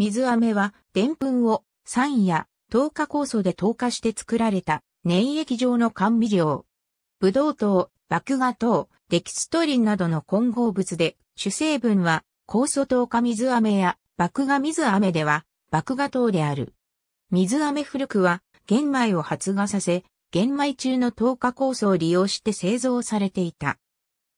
水飴は、でんぷんを酸や糖化酵素で糖化して作られた粘液状の甘味料。ブドウ糖、麦芽糖、デキストリンなどの混合物で、主成分は、酵素糖化水飴や、麦芽水飴では、麦芽糖である。水飴古くは、玄米を発芽させ、玄米中の糖化酵素を利用して製造されていた。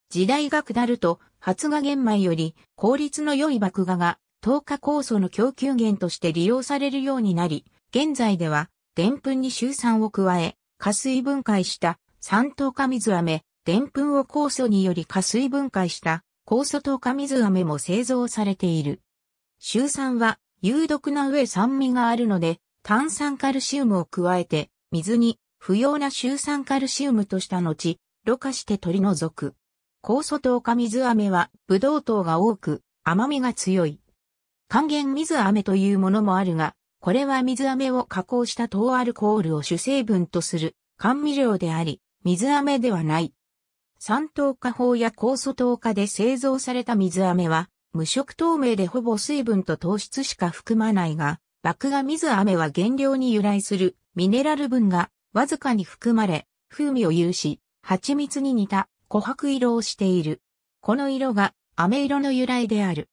時代が下ると、発芽玄米より効率の良い麦芽が糖化酵素の供給源として利用されるようになり、現在では、デンプンに臭酸を加え、加水分解した酸糖化水飴、デンプンを酵素により加水分解した酵素糖化水飴も製造されている。臭酸は有毒な上酸味があるので、炭酸カルシウムを加えて、水に不要な臭酸カルシウムとした後、ろ過して取り除く。酵素糖化水飴は、ブドウ糖が多く、甘みが強い。還元水飴というものもあるが、これは水飴を加工した糖アルコールを主成分とする甘味料であり、水飴ではない。酸糖化法や酵素糖化で製造された水飴は、無色透明でほぼ水分と糖質しか含まないが、麦芽水飴は原料に由来するミネラル分がわずかに含まれ、風味を有し、蜂蜜に似た琥珀色をしている。この色が飴色の由来である。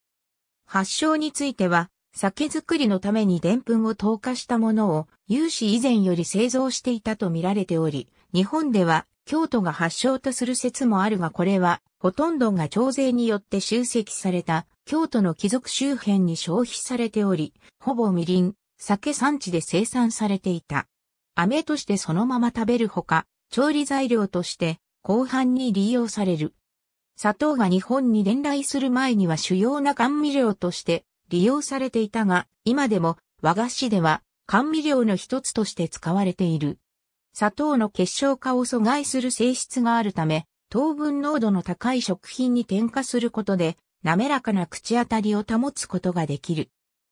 発祥については、酒造りのためにプンを投下したものを有史以前より製造していたと見られており、日本では京都が発祥とする説もあるがこれは、ほとんどが徴税によって集積された京都の貴族周辺に消費されており、ほぼみりん、酒産地で生産されていた。飴としてそのまま食べるほか、調理材料として後半に利用される。砂糖が日本に伝来する前には主要な甘味料として利用されていたが、今でも和菓子では甘味料の一つとして使われている。砂糖の結晶化を阻害する性質があるため、糖分濃度の高い食品に添加することで、滑らかな口当たりを保つことができる。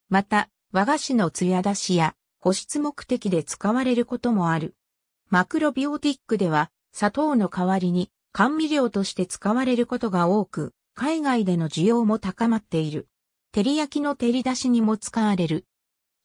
また、和菓子の艶出しや保湿目的で使われることもある。マクロビオティックでは、砂糖の代わりに甘味料として使われることが多く、海外での需要も高まっている。照り焼きの照り出しにも使われる。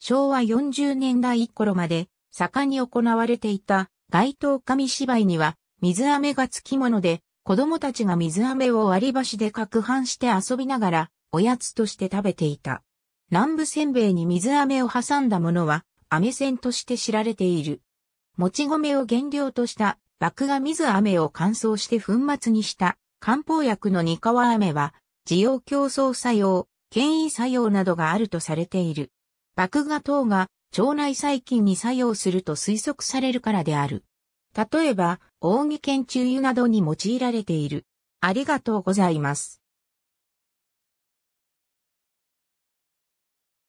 昭和40年代頃まで盛んに行われていた街頭紙芝居には水飴がつきもので子供たちが水飴を割り箸で攪拌して遊びながらおやつとして食べていた。南部せんべいに水飴を挟んだものは飴んとして知られている。もち米を原料とした麦芽水飴を乾燥して粉末にした漢方薬の二皮飴は、滋養競争作用、権威作用などがあるとされている。麦芽等が腸内細菌に作用すると推測されるからである。例えば、大木県中油などに用いられている。ありがとうございます。